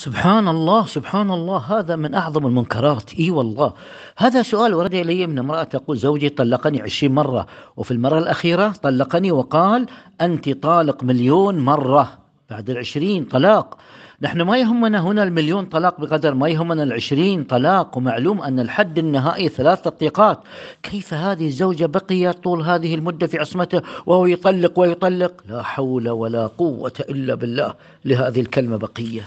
سبحان الله سبحان الله هذا من أعظم المنكرات إي والله هذا سؤال ورد إلي من امرأة تقول زوجي طلقني عشرين مرة وفي المرة الأخيرة طلقني وقال أنت طالق مليون مرة بعد العشرين طلاق نحن ما يهمنا هنا المليون طلاق بقدر ما يهمنا العشرين طلاق ومعلوم أن الحد النهائي ثلاث تطليقات كيف هذه الزوجة بقيت طول هذه المدة في عصمته وهو يطلق ويطلق لا حول ولا قوة إلا بالله لهذه الكلمة بقية